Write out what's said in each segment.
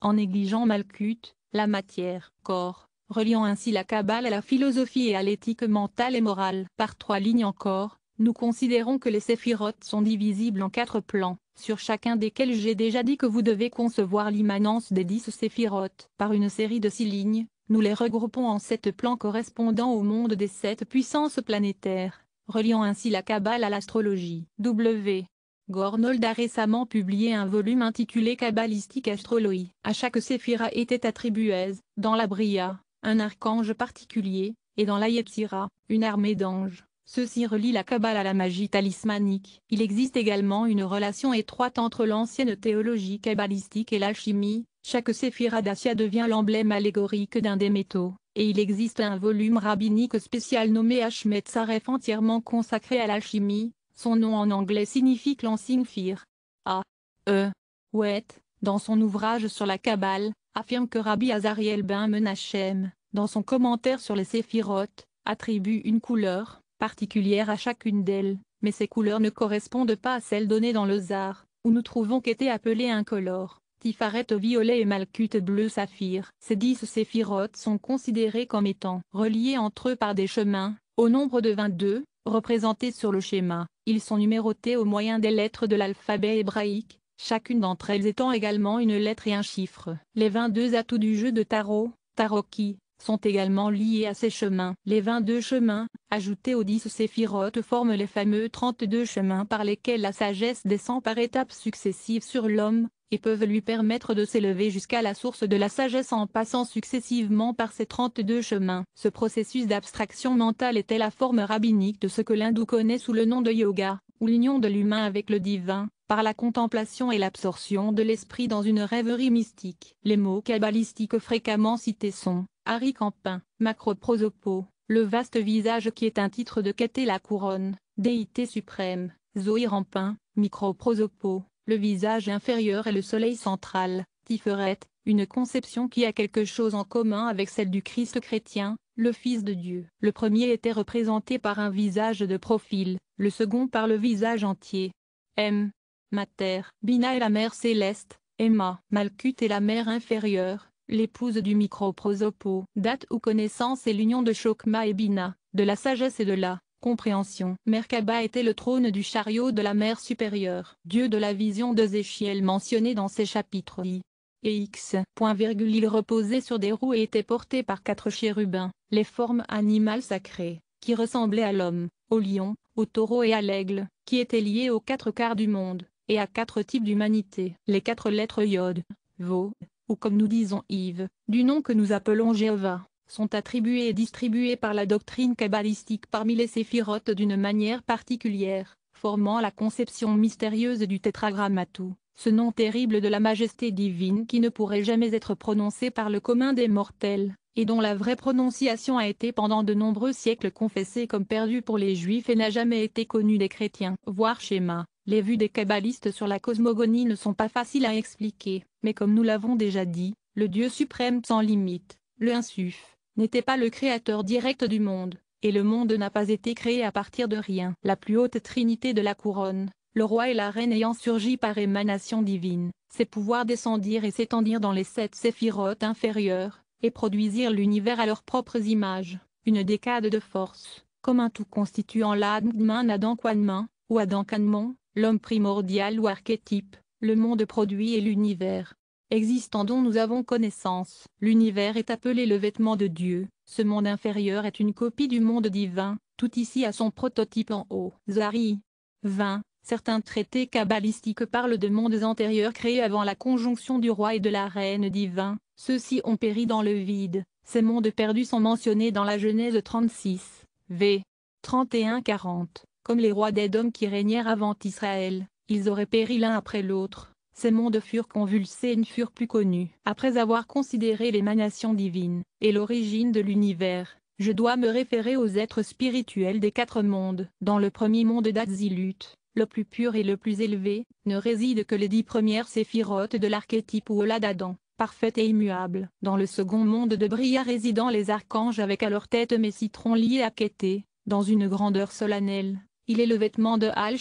en négligeant Malkuth, la matière, corps, reliant ainsi la cabale à la philosophie et à l'éthique mentale et morale. Par trois lignes encore, nous considérons que les séphirotes sont divisibles en quatre plans, sur chacun desquels j'ai déjà dit que vous devez concevoir l'immanence des dix séphirotes. Par une série de six lignes, nous les regroupons en sept plans correspondant au monde des sept puissances planétaires, reliant ainsi la cabale à l'astrologie. W. Gornold a récemment publié un volume intitulé Kabbalistique Astroloï. À chaque séphira était attribuée, dans la Bria, un archange particulier, et dans la Yetzira, une armée d'anges. Ceci relie la Kabbale à la magie talismanique. Il existe également une relation étroite entre l'ancienne théologie kabbalistique et l'alchimie. Chaque séphira d'Asia devient l'emblème allégorique d'un des métaux, et il existe un volume rabbinique spécial nommé Hachmet entièrement consacré à l'alchimie. Son nom en anglais signifie cleansing fire. A. E. Wet, dans son ouvrage sur la Kabbale, affirme que Rabbi Azariel ben Menachem, dans son commentaire sur les séphirotes, attribue une couleur particulière à chacune d'elles, mais ces couleurs ne correspondent pas à celles données dans le Zar, où nous trouvons qu'étaient appelé incolores, Tifaret violet et malcute bleu saphir. Ces dix séphirotes sont considérés comme étant reliés entre eux par des chemins, au nombre de 22, représentés sur le schéma. Ils sont numérotés au moyen des lettres de l'alphabet hébraïque, chacune d'entre elles étant également une lettre et un chiffre. Les 22 atouts du jeu de tarot, Taroki, sont également liés à ces chemins. Les 22 chemins, ajoutés aux 10 séphirotes forment les fameux 32 chemins par lesquels la sagesse descend par étapes successives sur l'homme, et peuvent lui permettre de s'élever jusqu'à la source de la sagesse en passant successivement par ces 32 chemins. Ce processus d'abstraction mentale était la forme rabbinique de ce que l'hindou connaît sous le nom de yoga, ou l'union de l'humain avec le divin, par la contemplation et l'absorption de l'esprit dans une rêverie mystique. Les mots kabbalistiques fréquemment cités sont Harry Campin, Macroprosopo, Le vaste visage qui est un titre de et la couronne, déité suprême, Zoé Rampin, Microprosopo, Le visage inférieur et le soleil central, Tiferet, une conception qui a quelque chose en commun avec celle du Christ chrétien, le Fils de Dieu. Le premier était représenté par un visage de profil, le second par le visage entier. M. Mater, Bina est la Mère céleste, Emma, Malkut est la Mère inférieure, l'épouse du micro-prosopo, Date ou connaissance et l'union de Chokma et Bina, de la sagesse et de la compréhension. Merkaba était le trône du chariot de la mer supérieure, dieu de la vision de Zéchiel mentionné dans ces chapitres I et X. Point il reposait sur des roues et était porté par quatre chérubins, les formes animales sacrées, qui ressemblaient à l'homme, au lion, au taureau et à l'aigle, qui étaient liés aux quatre quarts du monde, et à quatre types d'humanité. Les quatre lettres Yod, Vau, comme nous disons Yves, du nom que nous appelons Jéhovah, sont attribués et distribués par la doctrine kabbalistique parmi les séphirotes d'une manière particulière, formant la conception mystérieuse du tétragrammatou, ce nom terrible de la majesté divine qui ne pourrait jamais être prononcé par le commun des mortels, et dont la vraie prononciation a été pendant de nombreux siècles confessée comme perdue pour les juifs et n'a jamais été connue des chrétiens. Voir schéma les vues des kabbalistes sur la cosmogonie ne sont pas faciles à expliquer, mais comme nous l'avons déjà dit, le Dieu suprême sans limite, le Insuf, n'était pas le créateur direct du monde, et le monde n'a pas été créé à partir de rien. La plus haute trinité de la couronne, le roi et la reine ayant surgi par émanation divine, ses pouvoirs descendirent et s'étendirent dans les sept séphirotes inférieurs et produisirent l'univers à leurs propres images, une décade de force, comme un tout constituant l'Admdman Adam Quanman, ou Adam Kanmon, l'homme primordial ou archétype, le monde produit et l'univers. Existant dont nous avons connaissance, l'univers est appelé le vêtement de Dieu, ce monde inférieur est une copie du monde divin, tout ici a son prototype en haut. Zari 20. Certains traités kabbalistiques parlent de mondes antérieurs créés avant la conjonction du roi et de la reine divin, ceux-ci ont péri dans le vide, ces mondes perdus sont mentionnés dans la Genèse 36, v. 31-40. Comme les rois d'Édom qui régnèrent avant Israël, ils auraient péri l'un après l'autre. Ces mondes furent convulsés et ne furent plus connus. Après avoir considéré l'émanation divine et l'origine de l'univers, je dois me référer aux êtres spirituels des quatre mondes. Dans le premier monde d'Azilut, le plus pur et le plus élevé, ne résident que les dix premières séphirotes de l'archétype ou la d'Adam, parfaite et immuable. Dans le second monde de Bria résident les archanges avec à leur tête mes citrons liés à Kété, dans une grandeur solennelle, il est le vêtement de al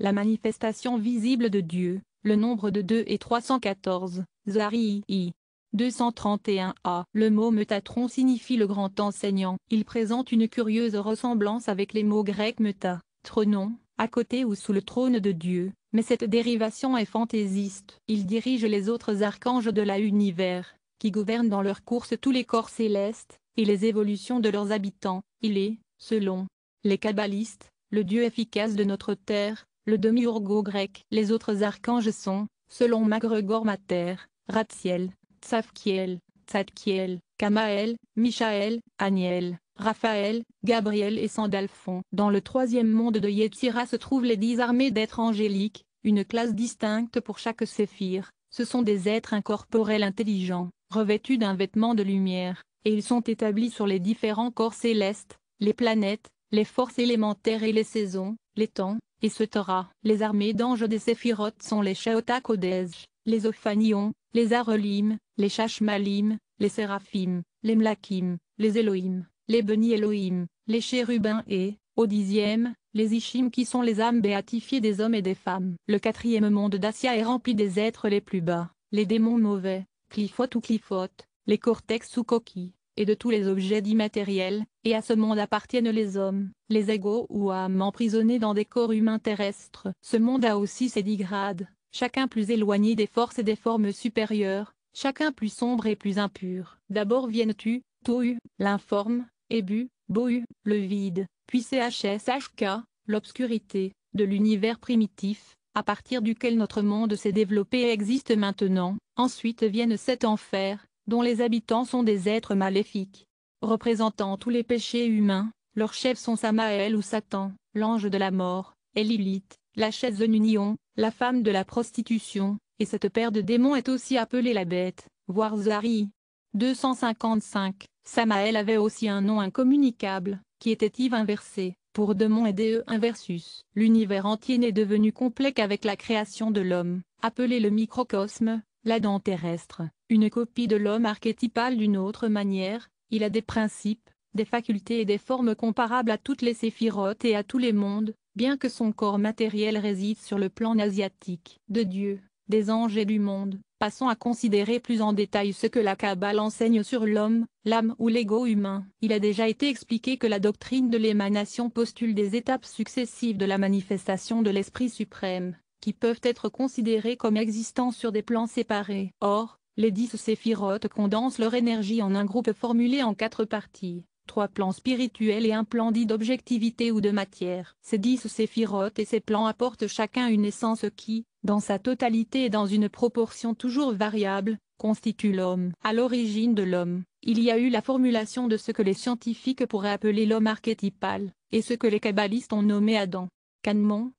la manifestation visible de Dieu, le nombre de 2 et 314, Zari'i. 231a. Le mot metatron signifie le grand enseignant. Il présente une curieuse ressemblance avec les mots grecs meta, tronon, à côté ou sous le trône de Dieu, mais cette dérivation est fantaisiste. Il dirige les autres archanges de l'univers, qui gouvernent dans leur course tous les corps célestes, et les évolutions de leurs habitants. Il est, selon les kabbalistes, le dieu efficace de notre terre, le demi-urgo grec. Les autres archanges sont, selon Magregor Mater, Ratziel, Tsafkiel, Tzadkiel, Kamael, Michael, Aniel, Raphaël, Gabriel et Sandalphon. Dans le troisième monde de Yetzira se trouvent les dix armées d'êtres angéliques, une classe distincte pour chaque séphir. Ce sont des êtres incorporels intelligents, revêtus d'un vêtement de lumière, et ils sont établis sur les différents corps célestes, les planètes, les forces élémentaires et les saisons, les temps, et ce Torah. Les armées d'anges des séphirotes sont les chaotakodes, les Ophanion, les Arelim, les Shashmalim, les Séraphim, les Mlakim, les Elohim, les Beni Elohim, les Chérubins et, au dixième, les Ishim qui sont les âmes béatifiées des hommes et des femmes. Le quatrième monde d'Asia est rempli des êtres les plus bas, les démons mauvais, clifotes ou clifotes, les cortex ou coquilles, et de tous les objets immatériels, et à ce monde appartiennent les hommes, les égaux ou âmes emprisonnées dans des corps humains terrestres. Ce monde a aussi ses dix grades, chacun plus éloigné des forces et des formes supérieures, chacun plus sombre et plus impur. D'abord viennent tu, tu, l'informe, Ébu, Bohu, le vide, puis CHSHK, l'obscurité, de l'univers primitif, à partir duquel notre monde s'est développé et existe maintenant. Ensuite viennent sept enfers, dont les habitants sont des êtres maléfiques. Représentant tous les péchés humains, leurs chefs sont Samaël ou Satan, l'ange de la mort, et Lilith, la chaise de Nunion, la femme de la prostitution, et cette paire de démons est aussi appelée la bête, voire Zari. 255. Samaël avait aussi un nom incommunicable, qui était Yves inversé, pour démon et De inversus. L'univers entier n'est devenu complet qu'avec la création de l'homme, appelé le microcosme, la dent terrestre, une copie de l'homme archétypal d'une autre manière, il a des principes, des facultés et des formes comparables à toutes les séphirotes et à tous les mondes, bien que son corps matériel réside sur le plan asiatique, de Dieu, des anges et du monde. Passons à considérer plus en détail ce que la Kabbale enseigne sur l'homme, l'âme ou l'ego humain. Il a déjà été expliqué que la doctrine de l'émanation postule des étapes successives de la manifestation de l'Esprit suprême qui peuvent être considérés comme existants sur des plans séparés. Or, les dix séphirotes condensent leur énergie en un groupe formulé en quatre parties, trois plans spirituels et un plan dit d'objectivité ou de matière. Ces dix séphirotes et ces plans apportent chacun une essence qui, dans sa totalité et dans une proportion toujours variable, constitue l'homme. À l'origine de l'homme, il y a eu la formulation de ce que les scientifiques pourraient appeler l'homme archétypal, et ce que les kabbalistes ont nommé Adam. Canmon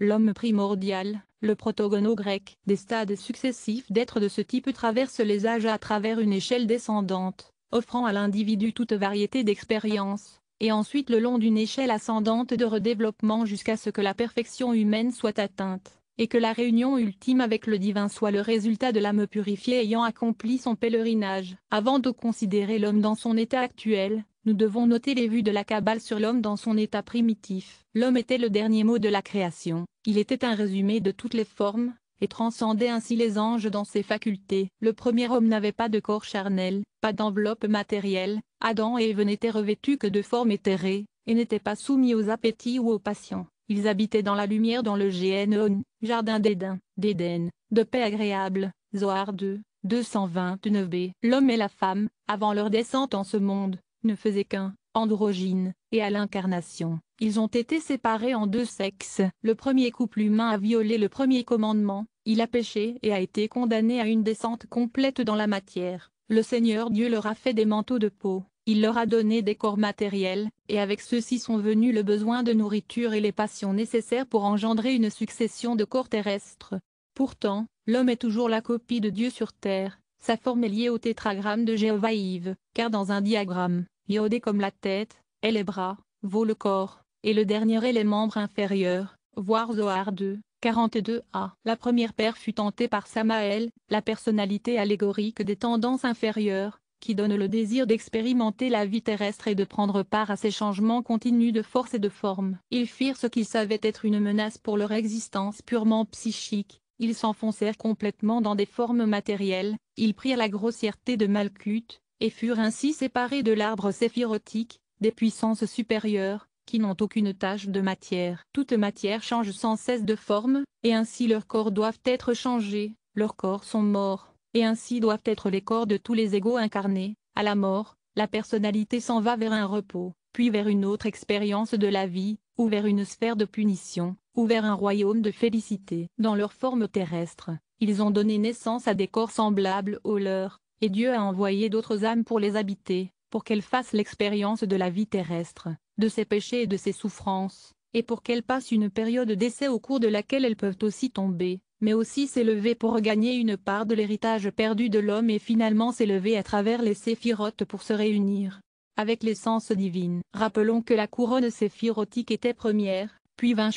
l'homme primordial, le protogono grec. Des stades successifs d'êtres de ce type traversent les âges à travers une échelle descendante, offrant à l'individu toute variété d'expériences, et ensuite le long d'une échelle ascendante de redéveloppement jusqu'à ce que la perfection humaine soit atteinte, et que la réunion ultime avec le divin soit le résultat de l'âme purifiée ayant accompli son pèlerinage. Avant de considérer l'homme dans son état actuel, nous devons noter les vues de la Kabbale sur l'homme dans son état primitif. L'homme était le dernier mot de la création, il était un résumé de toutes les formes, et transcendait ainsi les anges dans ses facultés. Le premier homme n'avait pas de corps charnel, pas d'enveloppe matérielle, Adam et Eve n'étaient revêtus que de formes éthérées, et n'étaient pas soumis aux appétits ou aux passions. Ils habitaient dans la lumière dans le GNON, jardin d'Éden, d'Éden, de paix agréable, Zoar 2, 229b. L'homme et la femme, avant leur descente en ce monde, ne faisaient qu'un, androgyne, et à l'incarnation. Ils ont été séparés en deux sexes. Le premier couple humain a violé le premier commandement, il a péché et a été condamné à une descente complète dans la matière. Le Seigneur Dieu leur a fait des manteaux de peau, il leur a donné des corps matériels, et avec ceux-ci sont venus le besoin de nourriture et les passions nécessaires pour engendrer une succession de corps terrestres. Pourtant, l'homme est toujours la copie de Dieu sur terre, sa forme est liée au tétragramme de Jéhovah-Yves, car dans un diagramme, « Yodé comme la tête, et les bras, vaut le corps, et le dernier est les membres inférieurs, voire Zohar 2, 42a. La première paire fut tentée par Samaël, la personnalité allégorique des tendances inférieures, qui donne le désir d'expérimenter la vie terrestre et de prendre part à ces changements continus de force et de forme. Ils firent ce qu'ils savaient être une menace pour leur existence purement psychique, ils s'enfoncèrent complètement dans des formes matérielles, ils prirent la grossièreté de Malkuth, et furent ainsi séparés de l'arbre séphirotique, des puissances supérieures, qui n'ont aucune tâche de matière. Toute matière change sans cesse de forme, et ainsi leurs corps doivent être changés, leurs corps sont morts, et ainsi doivent être les corps de tous les égaux incarnés, à la mort, la personnalité s'en va vers un repos, puis vers une autre expérience de la vie, ou vers une sphère de punition, ou vers un royaume de félicité. Dans leur forme terrestre, ils ont donné naissance à des corps semblables aux leurs, et Dieu a envoyé d'autres âmes pour les habiter, pour qu'elles fassent l'expérience de la vie terrestre, de ses péchés et de ses souffrances, et pour qu'elles passent une période d'essai au cours de laquelle elles peuvent aussi tomber, mais aussi s'élever pour regagner une part de l'héritage perdu de l'homme et finalement s'élever à travers les séphirotes pour se réunir avec l'essence divine. Rappelons que la couronne séphirotique était première, puis vint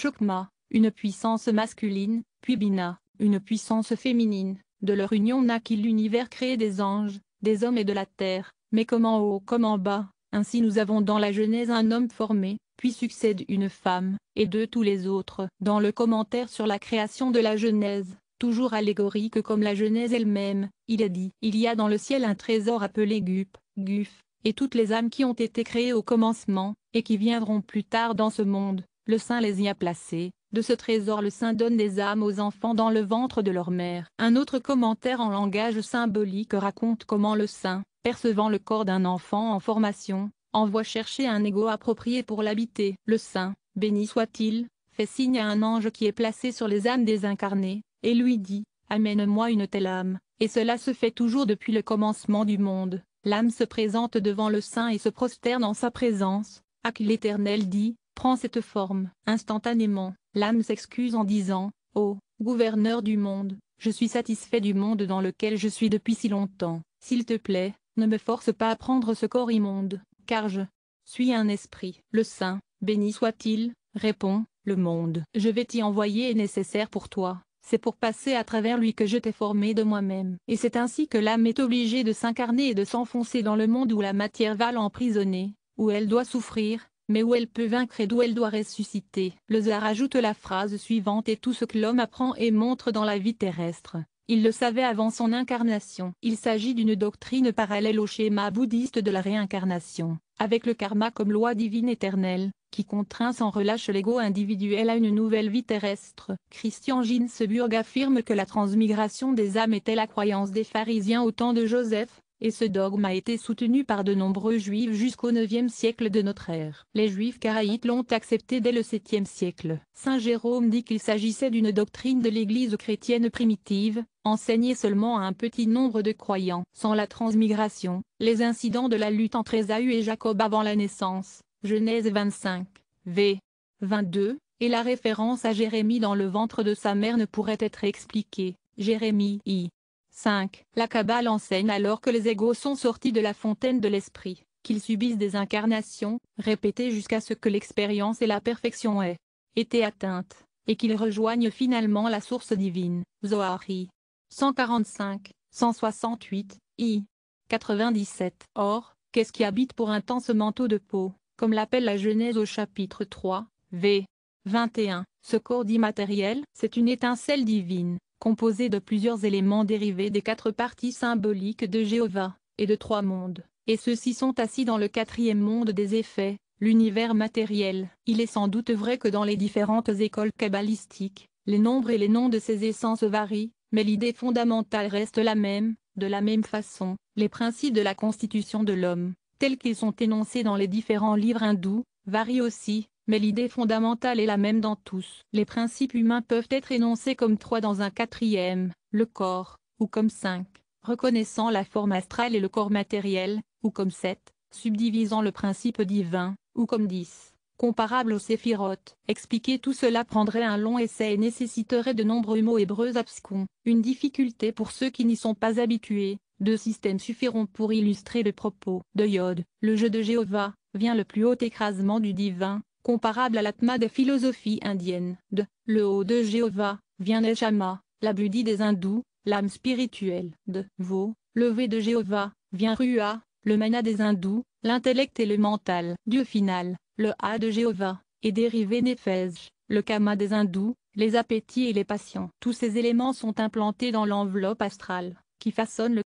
une puissance masculine, puis Bina, une puissance féminine, de leur union naquit l'univers créé des anges, des hommes et de la terre, mais comme en haut comme en bas, ainsi nous avons dans la Genèse un homme formé, puis succède une femme, et deux tous les autres. Dans le commentaire sur la création de la Genèse, toujours allégorique comme la Genèse elle-même, il est dit « Il y a dans le ciel un trésor appelé Gup, Guf, et toutes les âmes qui ont été créées au commencement, et qui viendront plus tard dans ce monde, le Saint les y a placées, de ce trésor le saint donne des âmes aux enfants dans le ventre de leur mère. Un autre commentaire en langage symbolique raconte comment le saint, percevant le corps d'un enfant en formation, envoie chercher un ego approprié pour l'habiter. Le saint, béni soit-il, fait signe à un ange qui est placé sur les âmes désincarnées, et lui dit, Amène-moi une telle âme, et cela se fait toujours depuis le commencement du monde. L'âme se présente devant le saint et se prosterne en sa présence, à qui l'Éternel dit, prend cette forme. Instantanément, l'âme s'excuse en disant, Ô, oh, gouverneur du monde, je suis satisfait du monde dans lequel je suis depuis si longtemps. S'il te plaît, ne me force pas à prendre ce corps immonde, car je suis un esprit. Le saint, béni soit-il, répond, le monde. Je vais t'y envoyer est nécessaire pour toi. C'est pour passer à travers lui que je t'ai formé de moi-même. Et c'est ainsi que l'âme est obligée de s'incarner et de s'enfoncer dans le monde où la matière va l'emprisonner, où elle doit souffrir, mais où elle peut vaincre et d'où elle doit ressusciter. Le Zar ajoute la phrase suivante et tout ce que l'homme apprend et montre dans la vie terrestre. Il le savait avant son incarnation. Il s'agit d'une doctrine parallèle au schéma bouddhiste de la réincarnation, avec le karma comme loi divine éternelle, qui contraint sans relâche l'ego individuel à une nouvelle vie terrestre. Christian Ginsburg affirme que la transmigration des âmes était la croyance des pharisiens au temps de Joseph, et ce dogme a été soutenu par de nombreux juifs jusqu'au IXe siècle de notre ère. Les juifs karaïtes l'ont accepté dès le 7e siècle. Saint Jérôme dit qu'il s'agissait d'une doctrine de l'Église chrétienne primitive, enseignée seulement à un petit nombre de croyants. Sans la transmigration, les incidents de la lutte entre Esaü et Jacob avant la naissance, Genèse 25, v. 22, et la référence à Jérémie dans le ventre de sa mère ne pourraient être expliquée. Jérémie I. 5. La Kabbale enseigne alors que les égaux sont sortis de la fontaine de l'esprit, qu'ils subissent des incarnations, répétées jusqu'à ce que l'expérience et la perfection aient été atteintes, et qu'ils rejoignent finalement la source divine. Zoharie. 145, 168, i. 97. Or, qu'est-ce qui habite pour un temps ce manteau de peau, comme l'appelle la Genèse au chapitre 3, v. 21. Ce corps d'immatériel, c'est une étincelle divine, composé de plusieurs éléments dérivés des quatre parties symboliques de Jéhovah, et de trois mondes, et ceux-ci sont assis dans le quatrième monde des effets, l'univers matériel. Il est sans doute vrai que dans les différentes écoles kabbalistiques, les nombres et les noms de ces essences varient, mais l'idée fondamentale reste la même, de la même façon, les principes de la constitution de l'homme, tels qu'ils sont énoncés dans les différents livres hindous, varient aussi, mais l'idée fondamentale est la même dans tous. Les principes humains peuvent être énoncés comme trois dans un quatrième, le corps, ou comme cinq, reconnaissant la forme astrale et le corps matériel, ou comme sept, subdivisant le principe divin, ou comme dix, comparable au séphirotes. Expliquer tout cela prendrait un long essai et nécessiterait de nombreux mots hébreux abscons, une difficulté pour ceux qui n'y sont pas habitués. Deux systèmes suffiront pour illustrer le propos. De Yod, le jeu de Jéhovah, vient le plus haut écrasement du divin, comparable à l'atma des philosophies indiennes. De, le haut de Jéhovah, vient Neshama, la buddhi des hindous, l'âme spirituelle. De, Vo, le V de Jéhovah, vient Rua, le mana des hindous, l'intellect et le mental. Dieu final, le A de Jéhovah, est dérivé Néphèse, le Kama des hindous, les appétits et les passions. Tous ces éléments sont implantés dans l'enveloppe astrale, qui façonne le